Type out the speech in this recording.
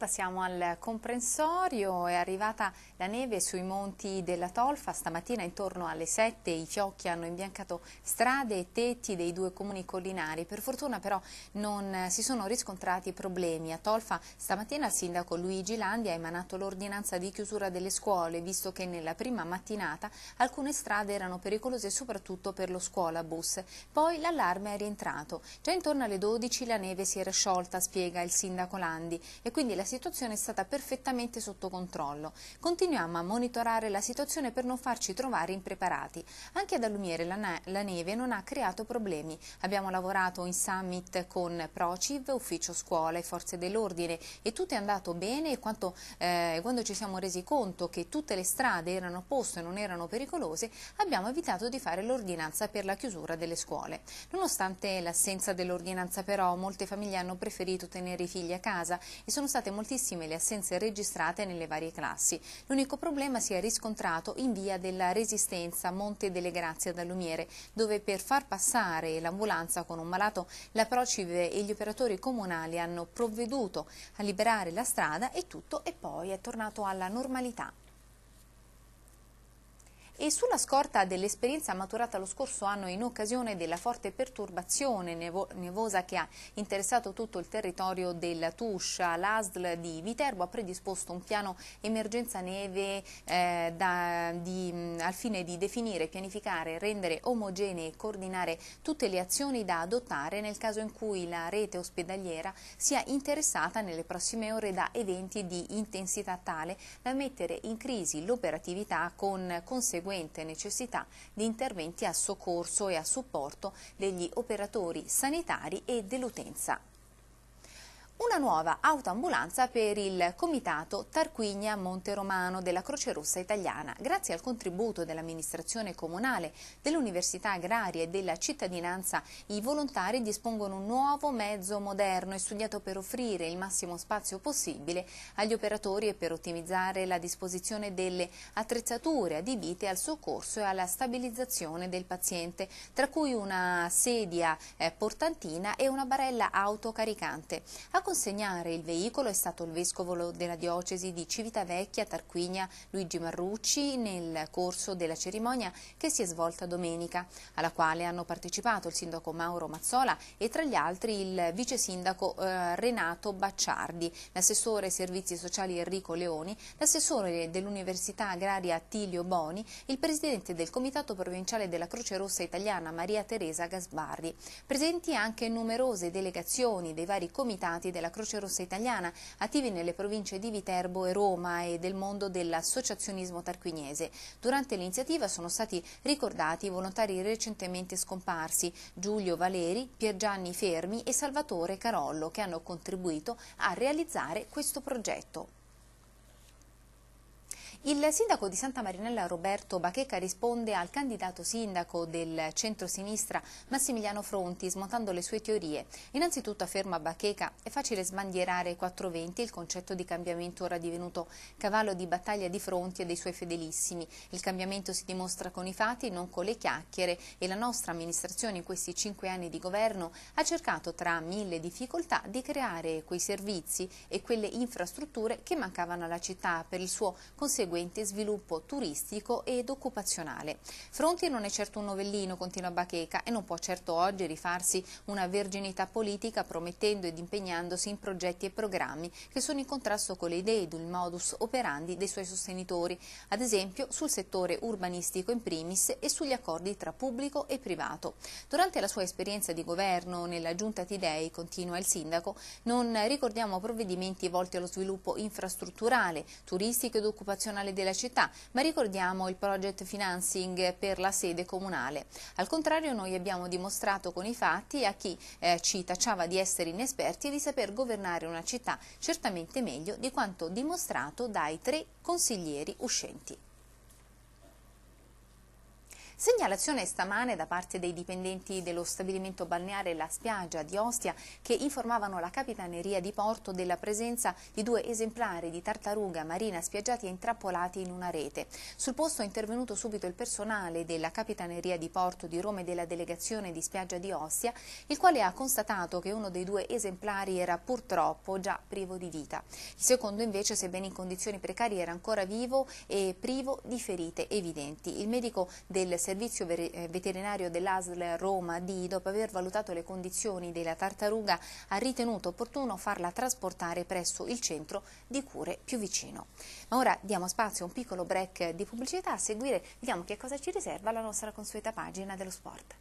passiamo al comprensorio, è arrivata la neve sui monti della Tolfa, stamattina intorno alle 7 i fiocchi hanno imbiancato strade e tetti dei due comuni collinari, per fortuna però non si sono riscontrati problemi. A Tolfa stamattina il sindaco Luigi Landi ha emanato l'ordinanza di chiusura delle scuole, visto che nella prima mattinata alcune strade erano pericolose soprattutto per lo scuolabus. Poi l'allarme è rientrato, già intorno alle 12 la neve si era sciolta, spiega il sindaco Landi e quindi la situazione è stata perfettamente sotto controllo. Continuiamo a monitorare la situazione per non farci trovare impreparati. Anche ad Alumiere la, ne la neve non ha creato problemi. Abbiamo lavorato in summit con Prociv, Ufficio Scuola e Forze dell'Ordine e tutto è andato bene e quanto, eh, quando ci siamo resi conto che tutte le strade erano a posto e non erano pericolose, abbiamo evitato di fare l'ordinanza per la chiusura delle scuole. Nonostante l'assenza dell'ordinanza però, molte famiglie hanno preferito tenere i figli a casa e sono state molto moltissime le assenze registrate nelle varie classi. L'unico problema si è riscontrato in via della Resistenza, Monte delle Grazie da Lumiere, dove per far passare l'ambulanza con un malato la Procive e gli operatori comunali hanno provveduto a liberare la strada e tutto e poi è tornato alla normalità e sulla scorta dell'esperienza maturata lo scorso anno in occasione della forte perturbazione nevosa che ha interessato tutto il territorio della Tuscia, l'ASL di Viterbo ha predisposto un piano emergenza neve eh, da, di, al fine di definire, pianificare, rendere omogenee e coordinare tutte le azioni da adottare nel caso in cui la rete ospedaliera sia interessata nelle prossime ore da eventi di intensità tale da mettere in crisi l'operatività con conseguenze conseguente necessità di interventi a soccorso e a supporto degli operatori sanitari e dell'utenza una nuova autoambulanza per il Comitato Tarquinia Monte Romano della Croce Rossa Italiana, grazie al contributo dell'amministrazione comunale, dell'Università Agraria e della cittadinanza, i volontari dispongono un nuovo mezzo moderno e studiato per offrire il massimo spazio possibile agli operatori e per ottimizzare la disposizione delle attrezzature adibite al soccorso e alla stabilizzazione del paziente, tra cui una sedia eh, portantina e una barella autocaricante. A consegnare il veicolo è stato il vescovo della diocesi di Civitavecchia Tarquinia Luigi Marrucci nel corso della cerimonia che si è svolta domenica, alla quale hanno partecipato il sindaco Mauro Mazzola e tra gli altri il vice sindaco eh, Renato Bacciardi, l'assessore servizi sociali Enrico Leoni, l'assessore dell'Università Agraria Attilio Boni, il presidente del Comitato Provinciale della Croce Rossa Italiana Maria Teresa Gasbarri. Presenti anche numerose delegazioni dei vari comitati della della Croce Rossa Italiana, attivi nelle province di Viterbo e Roma e del mondo dell'associazionismo tarquignese. Durante l'iniziativa sono stati ricordati i volontari recentemente scomparsi, Giulio Valeri, Piergianni Fermi e Salvatore Carollo, che hanno contribuito a realizzare questo progetto. Il sindaco di Santa Marinella Roberto Bacheca risponde al candidato sindaco del centro-sinistra Massimiliano Fronti smontando le sue teorie. Innanzitutto afferma Bacheca è facile sbandierare 420 il concetto di cambiamento ora divenuto cavallo di battaglia di Fronti e dei suoi fedelissimi. Il cambiamento si dimostra con i fatti non con le chiacchiere e la nostra amministrazione in questi cinque anni di governo ha cercato tra mille difficoltà di creare quei servizi e quelle infrastrutture che mancavano alla città per il suo conseguimento conseguente sviluppo turistico ed occupazionale. Fronti non è certo un novellino, continua Bacheca, e non può certo oggi rifarsi una verginità politica promettendo ed impegnandosi in progetti e programmi che sono in contrasto con le idee ed il modus operandi dei suoi sostenitori, ad esempio sul settore urbanistico in primis e sugli accordi tra pubblico e privato. Durante la sua esperienza di governo nella giunta Tidei, continua il sindaco, non ricordiamo provvedimenti volti allo sviluppo infrastrutturale, turistico ed occupazionale Nazionale della Città, ma ricordiamo il project financing per la sede comunale. Al contrario noi abbiamo dimostrato con i fatti a chi eh, ci tacciava di essere inesperti e di saper governare una città certamente meglio di quanto dimostrato dai tre consiglieri uscenti. Segnalazione stamane da parte dei dipendenti dello stabilimento balneare La Spiaggia di Ostia che informavano la Capitaneria di Porto della presenza di due esemplari di tartaruga marina spiaggiati e intrappolati in una rete. Sul posto è intervenuto subito il personale della Capitaneria di Porto di Roma e della delegazione di Spiaggia di Ostia, il quale ha constatato che uno dei due esemplari era purtroppo già privo di vita. Il secondo invece, sebbene in condizioni precarie, era ancora vivo e privo di ferite evidenti. Il medico del servizio eh, veterinario dell'ASL Roma di, dopo aver valutato le condizioni della tartaruga, ha ritenuto opportuno farla trasportare presso il centro di cure più vicino. Ma ora diamo spazio a un piccolo break di pubblicità, a seguire vediamo che cosa ci riserva la nostra consueta pagina dello sport.